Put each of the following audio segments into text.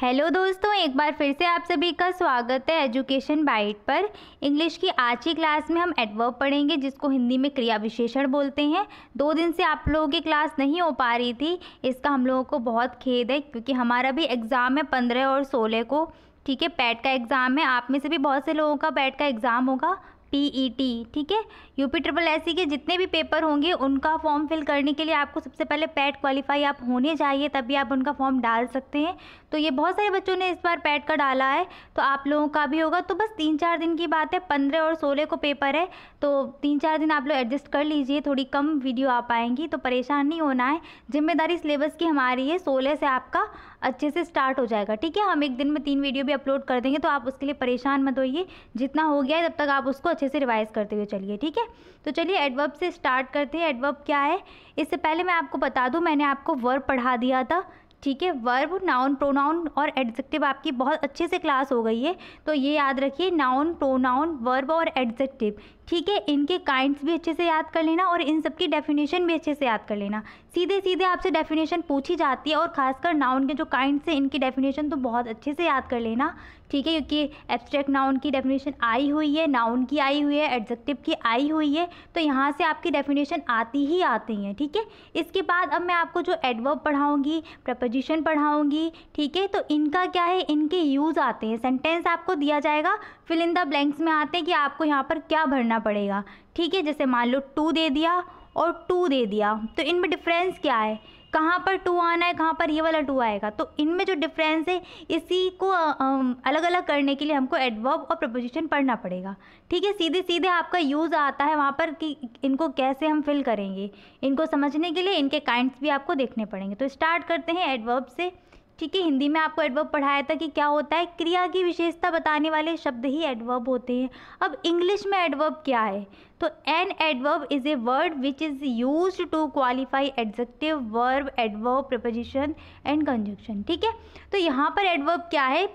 hello दोस्तों एक बार फिर से आप सभी का स्वागत है एजुकेशन बाइट पर इंग्लिश की आज की क्लास में हम एडवर्ब पढ़ेंगे जिसको हिंदी में क्रिया विशेषण बोलते हैं दो दिन से आप लोगों की क्लास नहीं हो पा रही थी इसका हम लोगों को बहुत खेद है क्योंकि हमारा भी एग्ज़ाम है पंद्रह और सोलह को ठीक है पैट का एग्ज़ाम है आप में से भी बहुत से लोगों का पैट का एग्ज़ाम होगा पी ई टी ठीक है यूपी ट्रिपल एस के जितने भी पेपर होंगे उनका फॉर्म फिल करने के लिए आपको सबसे पहले पैट क्वालिफाई आप होने चाहिए तभी आप उनका फॉर्म डाल सकते हैं तो ये बहुत सारे बच्चों ने इस बार पैट का डाला है तो आप लोगों का भी होगा तो बस तीन चार दिन की बात है पंद्रह और सोलह को पेपर है तो तीन चार दिन आप लोग एडजस्ट कर लीजिए थोड़ी कम वीडियो आ पाएंगी तो परेशान नहीं होना है जिम्मेदारी सिलेबस की हमारी है सोलह से आपका अच्छे से स्टार्ट हो जाएगा ठीक है हम एक दिन में तीन वीडियो भी अपलोड कर देंगे तो आप उसके लिए परेशान मत होइए जितना हो गया है तब तक आप उसको अच्छे से रिवाइज़ करते हुए चलिए ठीक है तो चलिए एडवर्ब से स्टार्ट करते हैं एडवर्ब क्या है इससे पहले मैं आपको बता दूं मैंने आपको वर्ब पढ़ा दिया था ठीक है वर्ब नाउन प्रोनाउन और एडजेक्टिव आपकी बहुत अच्छे से क्लास हो गई है तो ये याद रखिए नाउन प्रोनाउन वर्ब और एडजेक्टिव ठीक है इनके काइंड्स भी अच्छे से याद कर लेना और इन सबकी डेफिनेशन भी अच्छे से याद कर लेना सीधे सीधे आपसे डेफिनेशन पूछी जाती है और खासकर नाउन के जो काइंड्स हैं इनकी डेफिनेशन तो बहुत अच्छे से याद कर लेना ठीक है क्योंकि एब्स्ट्रैक्ट नाउन की डेफिनेशन आई हुई है नाउन की आई हुई है एडजेक्टिव की आई हुई है तो यहाँ से आपकी डेफिनेशन आती ही आती हैं ठीक है इसके बाद अब मैं आपको जो एडवर्ब पढ़ाऊँगी प्रपर प्रपोजिशन पढ़ाऊँगी ठीक है तो इनका क्या है इनके यूज़ आते हैं सेंटेंस आपको दिया जाएगा फिल इन द ब्लैंक्स में आते हैं कि आपको यहाँ पर क्या भरना पड़ेगा ठीक है जैसे मान लो टू दे दिया और टू दे दिया तो इनमें डिफरेंस क्या है कहाँ पर टू आना है कहाँ पर ये वाला टू आएगा तो इनमें जो डिफरेंस है इसी को अलग अलग करने के लिए हमको एडवर्ब और प्रपोजिशन पढ़ना पड़ेगा ठीक है सीधे सीधे आपका यूज़ आता है वहाँ पर कि इनको कैसे हम फिल करेंगे इनको समझने के लिए इनके काइंड्स भी आपको देखने पड़ेंगे तो स्टार्ट करते हैं एडवर्ब से ठीक है हिंदी में आपको एडवर्ब पढ़ाया था कि क्या होता है क्रिया की विशेषता बताने वाले शब्द ही एडवर्ब होते हैं अब इंग्लिश में एडवर्ब क्या है तो an adverb is a word which is use to qualify adjective verb adverb preposition and conjunction ठीक है तो यहाँ पर एडवर्ब क्या है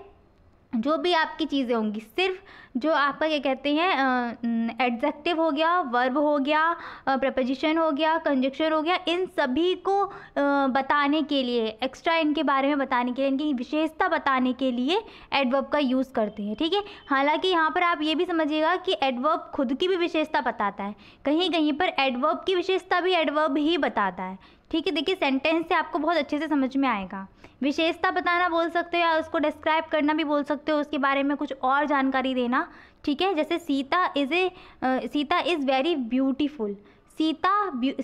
जो भी आपकी चीज़ें होंगी सिर्फ जो आपका क्या कहते हैं एडजेक्टिव हो गया वर्ब हो गया प्रपोजिशन हो गया कंजक्शन हो गया इन सभी को बताने के लिए एक्स्ट्रा इनके बारे में बताने के लिए इनकी विशेषता बताने के लिए एडवर्ब का यूज़ करते हैं ठीक है हालांकि यहाँ पर आप ये भी समझिएगा कि एडवर्ब खुद की भी विशेषता बताता है कहीं कहीं पर एडवर्ब की विशेषता भी एडवर्ब ही बताता है ठीक है देखिए सेंटेंस से आपको बहुत अच्छे से समझ में आएगा विशेषता बताना बोल सकते हो या उसको डिस्क्राइब करना भी बोल सकते हो उसके बारे में कुछ और जानकारी देना ठीक है जैसे Sita is a Sita is very beautiful Sita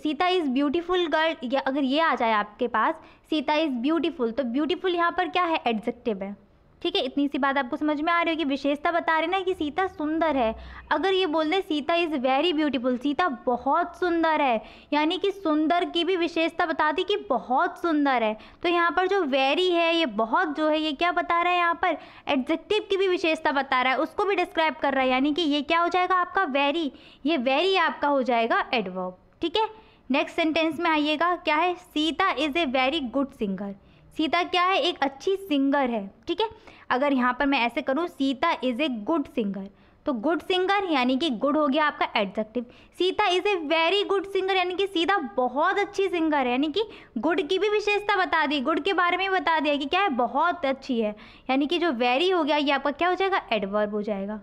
Sita is beautiful girl अगर ये आ जाए आपके पास सीता इज़ ब्यूटीफुल तो ब्यूटीफुल यहाँ पर क्या है एडजेक्टिव है ठीक है इतनी सी बात आपको समझ में आ रही होगी विशेषता बता रहे ना कि सीता सुंदर है अगर ये बोल दें Sita is very beautiful Sita बहुत सुंदर है यानी कि सुंदर की भी विशेषता बता दी कि बहुत सुंदर है तो यहाँ पर जो वेरी है ये बहुत जो है ये क्या बता रहा है यहाँ पर एडजेक्टिव की भी विशेषता बता रहा है उसको भी डिस्क्राइब कर रहा है यानी कि ये क्या हो जाएगा आपका वेरी ये वेरी आपका हो जाएगा एडवर्ब ठीक है नेक्स्ट सेंटेंस में आइएगा क्या है Sita is a very good singer Sita क्या है एक अच्छी सिंगर है ठीक है अगर यहाँ पर मैं ऐसे करूँ Sita is a good singer तो गुड सिंगर यानी कि गुड हो गया आपका adjective Sita is a very good singer यानी कि सीता बहुत अच्छी सिंगर है यानी कि गुड की भी विशेषता बता दी गुड के बारे में बता दिया कि क्या है बहुत अच्छी है यानी कि जो वेरी हो गया ये आपका क्या हो जाएगा एडवर्ब हो जाएगा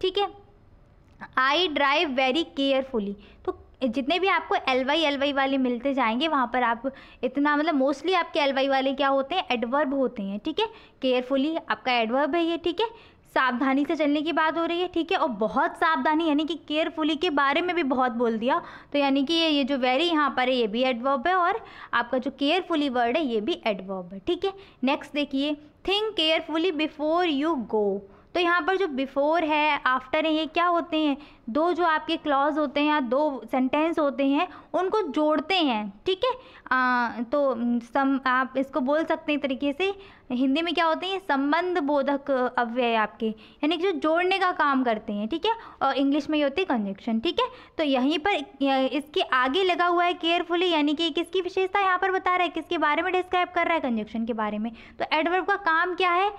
ठीक है आई ड्राइव वेरी केयरफुली जितने भी आपको एल वाई एल वाई वाले मिलते जाएंगे वहाँ पर आप इतना मतलब मोस्टली आपके एल वाई वाले क्या होते हैं एडवर्ब होते हैं ठीक है केयरफुली आपका एडवर्ब है ये ठीक है सावधानी से चलने की बात हो रही है ठीक है और बहुत सावधानी यानी कि केयरफुली के बारे में भी बहुत बोल दिया तो यानी कि ये ये जो वेरी यहाँ पर है ये भी एडवर्ब है और आपका जो केयरफुली वर्ड है ये भी एडवर्ब है ठीक है नेक्स्ट देखिए think carefully before you go तो यहाँ पर जो बिफ़ोर है आफ्टर है ये क्या होते हैं दो जो आपके क्लॉज होते हैं या दो सेंटेंस होते हैं उनको जोड़ते हैं ठीक है तो सम आप इसको बोल सकते हैं तरीके से हिंदी में क्या होते हैं संबंध बोधक अव्यय आपके यानी कि जो जोड़ने का काम करते हैं ठीक है और इंग्लिश में ये होती है कंजक्शन ठीक है तो यहीं पर इसके आगे लगा हुआ है केयरफुली यानी कि किसकी विशेषता यहाँ पर बता रहा है किसके बारे में डिस्क्राइब कर रहा है कंजक्शन के बारे में तो एडवर्ब का काम क्या है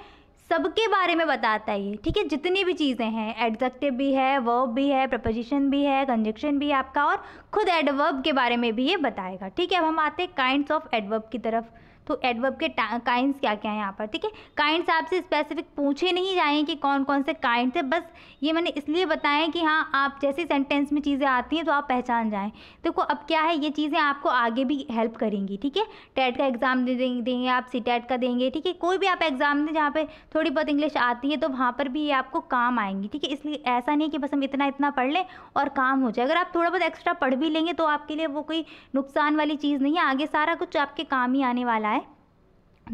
सबके बारे में बताता है ये ठीक है जितनी भी चीज़ें हैं एडजेक्टिव भी है वर्ब भी है प्रपोजिशन भी है कंजक्शन भी है आपका और खुद एडवर्ब के बारे में भी ये बताएगा ठीक है अब हम आते हैं काइंड्स ऑफ एडवर्ब की तरफ तो एडवर्ब के काइंड्स क्या क्या हैं यहाँ पर ठीक है काइंड्स आपसे स्पेसिफिक पूछे नहीं जाए कि कौन कौन से काइंड थे बस ये मैंने इसलिए बताया कि हाँ आप जैसे सेंटेंस में चीज़ें आती हैं तो आप पहचान जाएँ देखो तो अब क्या है ये चीज़ें आपको आगे भी हेल्प करेंगी ठीक है टेट का एग्ज़ाम दे देंगे आप सी टेट का देंगे ठीक है कोई भी आप एग्ज़ाम दें जहाँ पर थोड़ी बहुत इंग्लिश आती है तो वहाँ पर भी ये आपको काम आएंगी ठीक है इसलिए ऐसा नहीं कि बस हम इतना इतना पढ़ लें और काम हो जाए अगर आप थोड़ा बहुत एक्स्ट्रा पढ़ भी लेंगे तो आपके लिए वो कोई नुकसान वाली चीज़ नहीं है आगे सारा कुछ आपके काम ही आने वाला है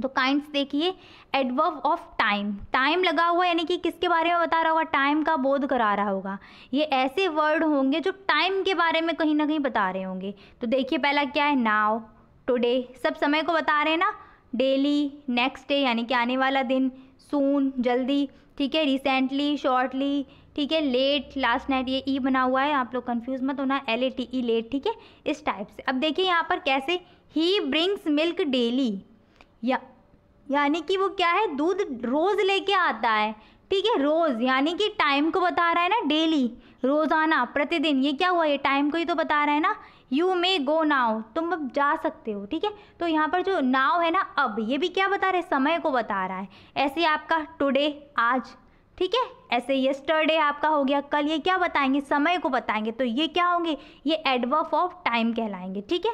तो काइंड देखिए एडवर्व ऑफ टाइम टाइम लगा हुआ यानी कि किसके बारे में बता रहा होगा टाइम का बोध करा रहा होगा ये ऐसे वर्ड होंगे जो टाइम के बारे में कहीं ना कहीं बता रहे होंगे तो देखिए पहला क्या है नाव टुडे सब समय को बता रहे हैं ना डेली नेक्स्ट डे यानी कि आने वाला दिन सून जल्दी ठीक है रिसेंटली शॉर्टली ठीक है लेट लास्ट नाइट ये ई e बना हुआ है आप लोग कन्फ्यूज मत होना L A T E late ठीक है इस टाइप से अब देखिए यहाँ पर कैसे ही ब्रिंग्स मिल्क डेली या यानी कि वो क्या है दूध रोज़ लेके आता है ठीक है रोज़ यानी कि टाइम को बता रहा है ना डेली रोज़ाना प्रतिदिन ये क्या हुआ ये टाइम को ही तो बता रहा है ना यू मे गो नाव तुम अब जा सकते हो ठीक है तो यहाँ पर जो नाव है ना अब ये भी क्या बता रहा है समय को बता रहा है ऐसे आपका टुडे आज ठीक है ऐसे येस्टरडे आपका हो गया कल ये क्या बताएंगे समय को बताएंगे तो ये क्या होंगे ये एडवर्फ ऑफ टाइम कहलाएंगे ठीक है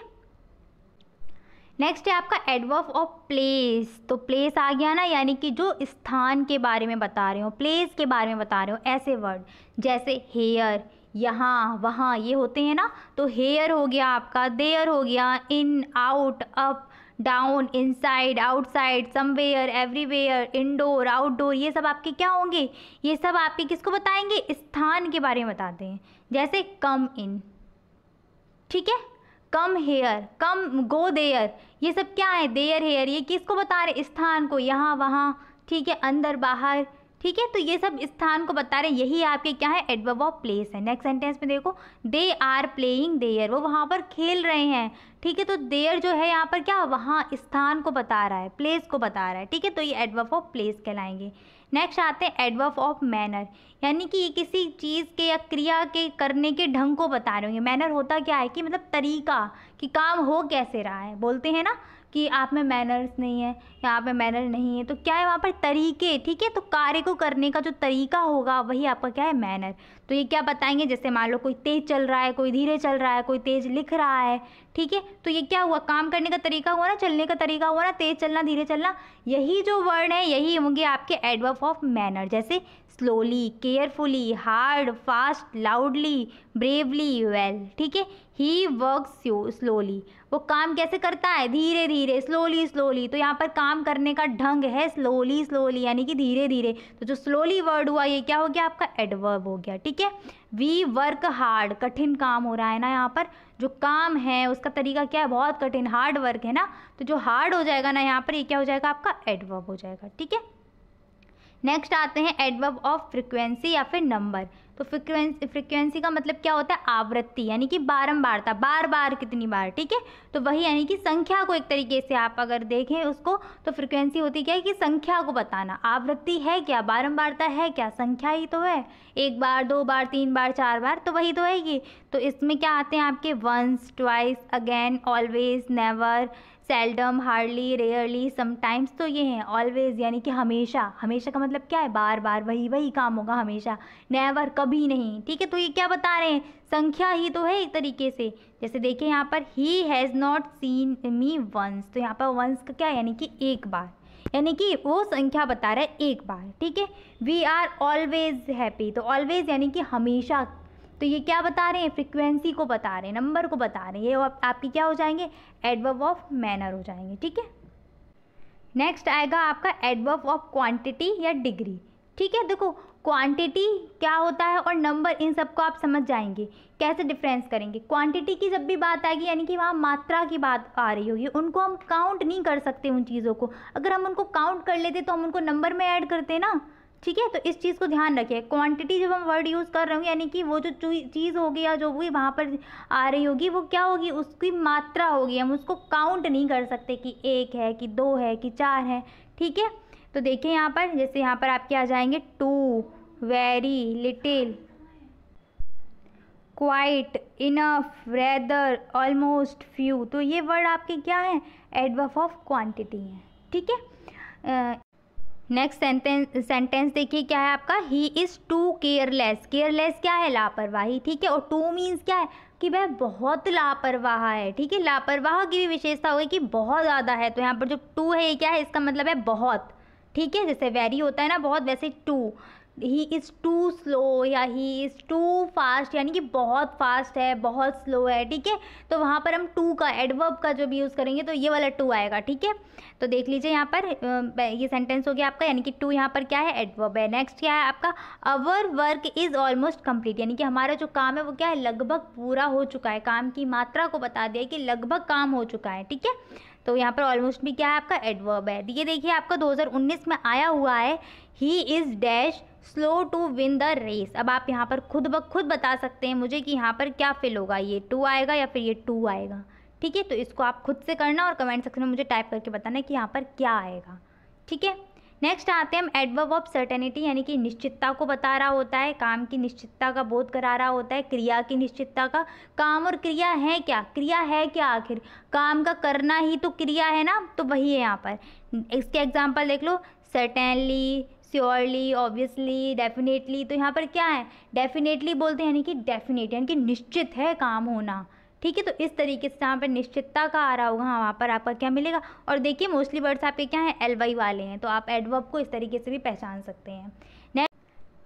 नेक्स्ट है आपका एडवर्फ ऑफ प्लेस तो प्लेस आ गया ना यानी कि जो स्थान के बारे में बता रहे हो प्लेस के बारे में बता रहे हो ऐसे वर्ड जैसे हेयर यहाँ वहाँ ये होते हैं ना तो हेयर हो गया आपका देयर हो गया in out up down inside outside somewhere everywhere indoor outdoor ये सब आपके क्या होंगे ये सब आपके किसको बताएंगे स्थान के बारे में बताते हैं जैसे कम इन ठीक है come here come go there ये सब क्या है देयर हेयर ये किसको बता रहे स्थान को यहाँ वहाँ ठीक है अंदर बाहर ठीक है तो ये सब स्थान को बता रहे हैं यही आपके क्या है एडवर्ब ऑफ प्लेस है नेक्स्ट सेंटेंस में देखो दे आर प्लेइंग देयर वो वहाँ पर खेल रहे हैं ठीक है तो देयर जो है यहाँ पर क्या वहाँ स्थान को बता रहा है प्लेस को बता रहा है ठीक है तो ये एडवर्ब ऑफ प्लेस कहलाएंगे नेक्स्ट आते हैं एडवर्फ ऑफ मैनर यानी कि ये किसी चीज़ के या क्रिया के करने के ढंग को बता रहे होंगे मैनर होता क्या है कि मतलब तरीका कि काम हो कैसे रहा है बोलते हैं ना कि आप में मैनर्स नहीं है या आप में मैनर नहीं है तो क्या है वहाँ पर तरीके ठीक है तो कार्य को करने का जो तरीका होगा वही आपका क्या है मैनर तो ये क्या बताएंगे जैसे मान लो कोई तेज़ चल रहा है कोई धीरे चल रहा है कोई तेज़ लिख रहा है ठीक है तो ये क्या हुआ काम करने का तरीका हुआ ना चलने का तरीका हुआ ना तेज़ चलना धीरे चलना यही जो वर्ड है यही होंगे आपके एडवर्फ ऑफ मैनर जैसे slowly carefully hard fast loudly bravely well ठीक है ही वर्क स्लोली वो काम कैसे करता है धीरे धीरे स्लोली स्लोली तो यहाँ पर काम करने का ढंग है स्लोली स्लोली यानी कि धीरे धीरे तो जो स्लोली वर्ड हुआ ये क्या हो गया आपका एडवर्ब हो गया ठीक है वी वर्क हार्ड कठिन काम हो रहा है ना यहाँ पर जो काम है उसका तरीका क्या है बहुत कठिन हार्ड वर्क है ना तो जो हार्ड हो जाएगा ना यहाँ पर ये क्या हो जाएगा आपका एडवर्ब हो जाएगा ठीक है नेक्स्ट आते हैं एडवर्ब ऑफ फ्रिक्वेंसी या फिर नंबर तो फ्रिक्वेंसी फ्रिक्वेंसी का मतलब क्या होता है आवृत्ति यानी कि बारंबारता बार बार कितनी बार ठीक है तो वही यानी कि संख्या को एक तरीके से आप अगर देखें उसको तो फ्रिक्वेंसी होती क्या है कि संख्या को बताना आवृत्ति है क्या बारंबारता है क्या संख्या ही तो है एक बार दो बार तीन बार चार बार तो वही तो है ये तो इसमें क्या आते हैं आपके once twice again always never seldom hardly rarely sometimes तो ये हैं ऑलवेज़ यानी कि हमेशा हमेशा का मतलब क्या है बार बार वही वही काम होगा हमेशा नेवर कभी नहीं ठीक है तो ये क्या बता रहे हैं संख्या ही तो है एक तरीके से जैसे देखिए यहाँ पर he has not seen me once तो यहाँ पर वंस का क्या है यानी कि एक बार यानी कि वो संख्या बता रहा है एक बार ठीक है वी आर ऑलवेज हैप्पी तो ऑलवेज यानी कि हमेशा तो ये क्या बता रहे हैं फ्रिक्वेंसी को बता रहे हैं नंबर को बता रहे हैं ये आप, आपकी क्या हो जाएंगे एडवर्व ऑफ मैनर हो जाएंगे ठीक है नेक्स्ट आएगा आपका एडवर्व ऑफ क्वांटिटी या डिग्री ठीक है देखो क्वांटिटी क्या होता है और नंबर इन सबको आप समझ जाएंगे कैसे डिफरेंस करेंगे क्वांटिटी की जब भी बात आएगी यानी कि वहाँ मात्रा की बात आ रही होगी उनको हम काउंट नहीं कर सकते उन चीज़ों को अगर हम उनको काउंट कर लेते तो हम उनको नंबर में ऐड करते ना ठीक है तो इस चीज़ को ध्यान रखिए क्वांटिटी जब हम वर्ड यूज़ कर रहे होंगे यानी कि वो जो चीज़ होगी या जो भी वहाँ पर आ रही होगी वो क्या होगी उसकी मात्रा होगी हम उसको काउंट नहीं कर सकते कि एक है कि दो है कि चार है ठीक है तो देखिए यहाँ पर जैसे यहाँ पर आपके आ जाएंगे too very little quite enough rather almost few तो ये वर्ड आपके क्या हैं एडव ऑफ क्वान्टिटी हैं ठीक है नेक्स्ट सेंटेंस सेंटेंस देखिए क्या है आपका he is too careless careless क्या है लापरवाही ठीक है और टू मीन्स क्या है कि वह बहुत लापरवाह है ठीक है लापरवाह की भी विशेषता होगी कि बहुत ज़्यादा है तो यहाँ पर जो टू है ये क्या है इसका मतलब है बहुत ठीक है जैसे वेरी होता है ना बहुत वैसे too he is too slow या ही इज़ टू फास्ट यानी कि बहुत फास्ट है बहुत स्लो है ठीक है तो वहाँ पर हम टू का एडवर्ब का जो भी यूज़ करेंगे तो ये वाला टू आएगा ठीक है तो देख लीजिए यहाँ पर ये सेंटेंस हो गया आपका यानी कि टू यहाँ पर क्या है एडवर्ब है नेक्स्ट क्या है आपका our work is almost complete यानी कि हमारा जो काम है वो क्या है लगभग पूरा हो चुका है काम की मात्रा को बता दिया कि लगभग काम हो चुका है ठीक है तो यहाँ पर ऑलमोस्ट भी क्या है आपका एडवर्ब है ये देखिए आपका 2019 में आया हुआ है he is dash slow to win the race अब आप यहाँ पर खुद ब खुद बता सकते हैं मुझे कि यहाँ पर क्या फिल होगा ये टू आएगा या फिर ये टू आएगा ठीक है तो इसको आप खुद से करना और कमेंट सेक्शन में मुझे टाइप करके बताना कि यहाँ पर क्या आएगा ठीक है नेक्स्ट आते हैं हम एडवर्ब ऑफ सर्टेनिटी यानी कि निश्चितता को बता रहा होता है काम की निश्चितता का बोध करा रहा होता है क्रिया की निश्चितता का काम और क्रिया है क्या क्रिया है क्या आखिर काम का करना ही तो क्रिया है ना तो वही है यहाँ पर इसके एग्जाम्पल देख लो सर्टेनली श्योरली ऑब्वियसली डेफिनेटली तो यहाँ पर क्या है डेफिनेटली बोलते हैं यानी कि डेफिनेट यानी कि निश्चित है काम होना ठीक है तो इस तरीके से यहाँ पर निश्चितता का आ रहा होगा हाँ वहाँ पर आपका क्या मिलेगा और देखिए मोस्टली वर्ड्स आपके क्या हैं एल वाई वाले हैं तो आप एडवर्ब को इस तरीके से भी पहचान सकते हैं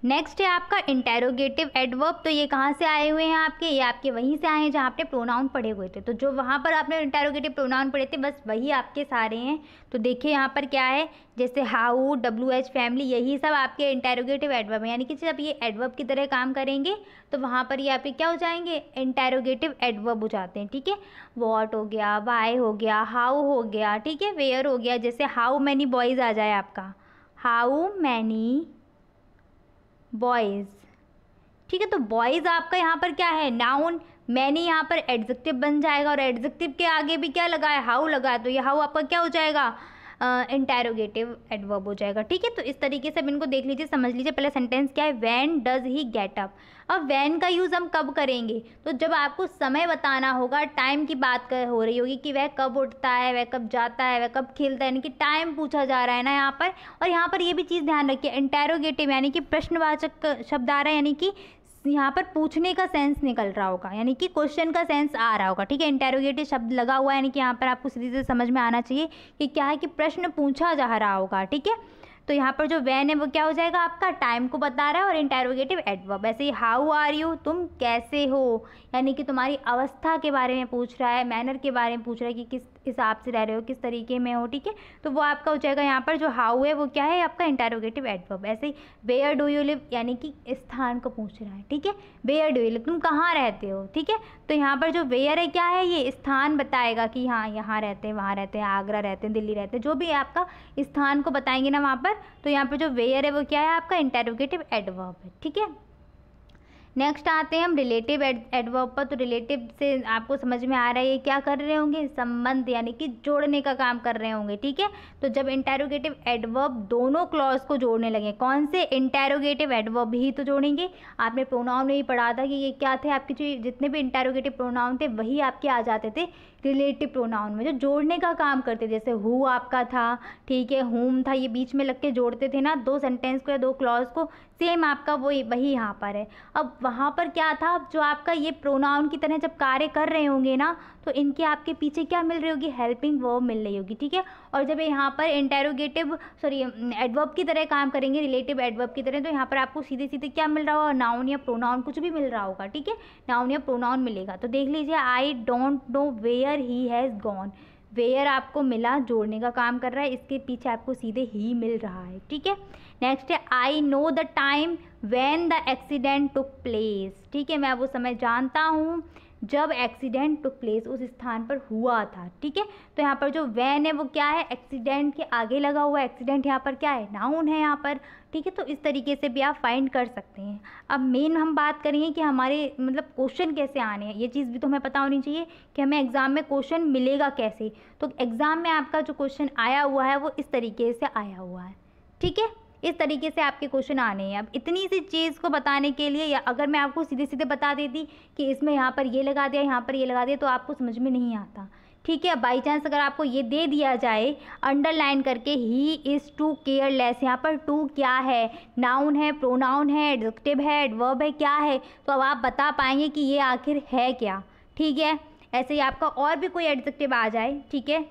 नेक्स्ट है आपका इंटेरोगेटिव एडवर्ब तो ये कहाँ से आए हुए हैं आपके ये आपके वहीं से आए हैं जहाँ आपने प्रोनाउन पढ़े हुए थे तो जो वहाँ पर आपने इंटेरोगेटिव प्रोनाउन पढ़े थे बस वही आपके सारे हैं तो देखिए यहाँ पर क्या है जैसे हाउ डब्ल्यू एच फैमिली यही सब आपके इंटेरोगेटिव एडवर्ब है यानी कि जब ये एडवर्ब की तरह काम करेंगे तो वहाँ पर ये आपके क्या हो जाएंगे इंटेरोगेटिव एडवर्ब हो जाते हैं ठीक है वॉट हो गया वाई हो गया हाउ हो गया ठीक है वेयर हो गया जैसे हाउ मैनी बॉयज़ आ जाए आपका हाउ मैनी बॉयज़ ठीक है तो बॉयज़ आपका यहाँ पर क्या है नाउन मैंने यहाँ पर एडजेक्टिव बन जाएगा और एडजेक्टिव के आगे भी क्या लगा है हाउ लगा है तो ये हाउ आपका क्या हो जाएगा इंटेरोगेटिव एडवर्ब हो जाएगा ठीक है तो इस तरीके से अब इनको देख लीजिए समझ लीजिए पहला सेंटेंस क्या है when does he get up अब वैन का यूज़ हम कब करेंगे तो जब आपको समय बताना होगा टाइम की बात कर, हो रही होगी कि वह कब उठता है वह कब जाता है वह कब खेलता है यानी कि टाइम पूछा जा रहा है ना यहाँ पर और यहाँ पर ये भी चीज़ ध्यान रखिए इंटेरोगेटिव यानी कि प्रश्नवाचक शब्द आ रहा है यानी कि यहाँ पर पूछने का सेंस निकल रहा होगा यानी कि क्वेश्चन का सेंस आ रहा होगा ठीक है इंटेरोगेटिव शब्द लगा हुआ है यानी कि यहाँ पर आपको सीधे से समझ में आना चाहिए कि क्या है कि प्रश्न पूछा जा रहा होगा ठीक है तो यहाँ पर जो वैन है वो क्या हो जाएगा आपका टाइम को बता रहा है और इंटेरोगेटिव एडवर्ब ऐसे ही हाउ आर यू तुम कैसे हो यानी कि तुम्हारी अवस्था के बारे में पूछ रहा है मैनर के बारे में पूछ रहा है कि किस हिसाब से रह रहे हो किस तरीके में हो ठीक है तो वो आपका हो जाएगा यहाँ पर जो हाउ है वो क्या है आपका इंटेरोगेटिव एडवर्ब ऐसे ही वेयर डू यू लिव यानी कि स्थान को पूछ रहा है ठीक है वेयर डू यू लिव तुम कहाँ रहते हो ठीक है तो यहाँ पर जो वेयर है क्या है ये स्थान बताएगा कि हाँ यहाँ रहते हैं वहाँ रहते हैं आगरा रहते हैं दिल्ली रहते हैं जो भी आपका स्थान को बताएंगे ना वहाँ पर पर तो यहाँ पर जो वेयर है वो क्या है आपका इंटेरोगेटिव एडवर्ब है ठीक है नेक्स्ट आते हैं हम रिलेटिव एडवर्ब पर तो रिलेटिव से आपको समझ में आ रहा है ये क्या कर रहे होंगे संबंध यानी कि जोड़ने का काम कर रहे होंगे ठीक है तो जब इंटेरोगेटिव एडवर्ब दोनों क्लॉज को जोड़ने लगे कौन से इंटेरोगेटिव एडवर्ब ही तो जोड़ेंगे आपने प्रोनाउन में ही पढ़ा था कि ये क्या थे आपके जो जितने भी इंटेरोगेटिव प्रोनाउन थे वही आपके आ जाते थे रिलेटिव प्रोनाउन में जो जोड़ने का काम करते जैसे हु आपका था ठीक है होम था ये बीच में लग के जोड़ते थे ना दो सेंटेंस को या दो क्लॉज को सेम आपका वो वही यहाँ पर है अब वहाँ पर क्या था अब जो आपका ये प्रोनाउन की तरह जब कार्य कर रहे होंगे ना तो इनके आपके पीछे क्या मिल रही होगी हेल्पिंग वर्ब मिल रही होगी ठीक है और जब यहाँ पर इंटेरोगेटिव सॉरी एडवर्ब की तरह काम करेंगे रिलेटिव एडवर्ब की तरह तो यहाँ पर आपको सीधे सीधे क्या मिल रहा होगा नाउन या प्रोनाउन कुछ भी मिल रहा होगा ठीक है नाउन या प्रोनाउन मिलेगा तो देख लीजिए I don't know where he has gone where आपको मिला जोड़ने का काम कर रहा है इसके पीछे आपको सीधे ही मिल रहा है ठीक है नेक्स्ट है I know the time when the accident took place ठीक है मैं वो समय जानता हूँ जब एक्सीडेंट टुक प्लेस उस स्थान पर हुआ था ठीक है तो यहाँ पर जो वैन है वो क्या है एक्सीडेंट के आगे लगा हुआ एक्सीडेंट यहाँ पर क्या है नाउन है यहाँ पर ठीक है तो इस तरीके से भी आप फाइंड कर सकते हैं अब मेन हम बात करेंगे कि हमारे मतलब क्वेश्चन कैसे आने हैं ये चीज़ भी तो हमें पता होनी चाहिए कि हमें एग्ज़ाम में क्वेश्चन मिलेगा कैसे तो एग्ज़ाम में आपका जो क्वेश्चन आया हुआ है वो इस तरीके से आया हुआ है ठीक है इस तरीके से आपके क्वेश्चन आने हैं अब इतनी सी चीज़ को बताने के लिए या अगर मैं आपको सीधे सीधे बता देती कि इसमें यहाँ पर ये लगा दिया यहाँ पर ये लगा दिया तो आपको समझ में नहीं आता ठीक है बाई चांस अगर आपको ये दे दिया जाए अंडरलाइन करके ही इज़ टू केयरलेस यहाँ पर टू क्या है नाउन है प्रोनाउन है एडजेक्टिव है एडवर्ब है क्या है तो अब आप बता पाएंगे कि ये आखिर है क्या ठीक है ऐसे ही आपका और भी कोई एडजेक्टिव आ जाए ठीक है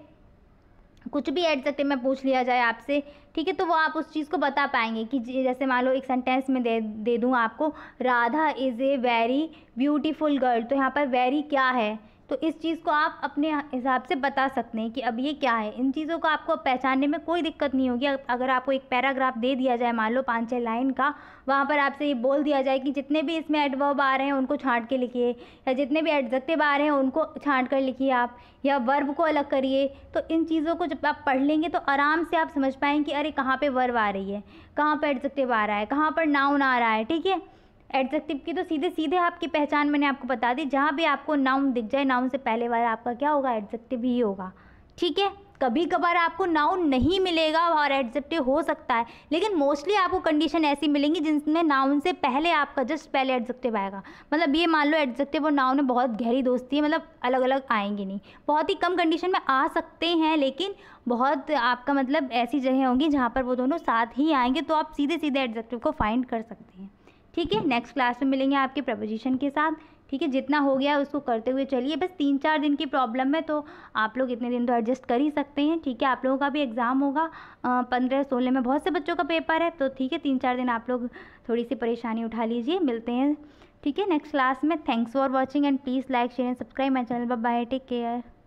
कुछ भी ऐड सकते मैं पूछ लिया जाए आपसे ठीक है तो वो आप उस चीज़ को बता पाएंगे कि जैसे मान लो एक सेंटेंस में दे दे दूँ आपको Radha is a very beautiful girl तो यहाँ पर वेरी क्या है तो इस चीज़ को आप अपने हिसाब से बता सकते हैं कि अब ये क्या है इन चीज़ों को आपको पहचानने में कोई दिक्कत नहीं होगी अगर आपको एक पैराग्राफ दे दिया जाए मान लो पाँच छः लाइन का वहाँ पर आपसे ये बोल दिया जाए कि जितने भी इसमें एडवर्ब आ रहे हैं उनको छाँट के लिखिए या जितने भी एडजेक्टिव आ रहे हैं उनको छाँट कर लिखिए आप या वर्ब को अलग करिए तो इन चीज़ों को जब आप पढ़ लेंगे तो आराम से आप समझ पाएंगे कि अरे कहाँ पर वर्ब आ रही है कहाँ पर एडजेक्टिव आ रहा है कहाँ पर नाउन आ रहा है ठीक है एडजेक्टिव की तो सीधे सीधे आपकी पहचान मैंने आपको बता दी जहाँ भी आपको नाउन दिख जाए नाउन से पहले वाला आपका क्या होगा एडजेक्टिव ही होगा ठीक है कभी कभार आपको नाउन नहीं मिलेगा और एडजेक्टिव हो सकता है लेकिन मोस्टली आपको कंडीशन ऐसी मिलेंगी जिसमें नाउन से पहले आपका जस्ट पहले एडजेक्टिव आएगा मतलब ये मान लो एडजेक्टिव और नाउन में बहुत गहरी दोस्ती है मतलब अलग अलग आएंगे नहीं बहुत ही कम कंडीशन में आ सकते हैं लेकिन बहुत आपका मतलब ऐसी जगह होंगी जहाँ पर वो दोनों साथ ही आएंगे तो आप सीधे सीधे एडजेक्टिव को फाइंड कर सकते हैं ठीक है नेक्स्ट क्लास में मिलेंगे आपके प्रपोजिशन के साथ ठीक है जितना हो गया उसको करते हुए चलिए बस तीन चार दिन की प्रॉब्लम है तो आप लोग इतने दिन तो एडजस्ट कर ही सकते हैं ठीक है आप लोगों का भी एग्ज़ाम होगा पंद्रह सोलह में बहुत से बच्चों का पेपर है तो ठीक है तीन चार दिन आप लोग थोड़ी सी परेशानी उठा लीजिए मिलते हैं ठीक है नेक्स्ट क्लास में thanks for watching and please like share and subscribe my channel bye take care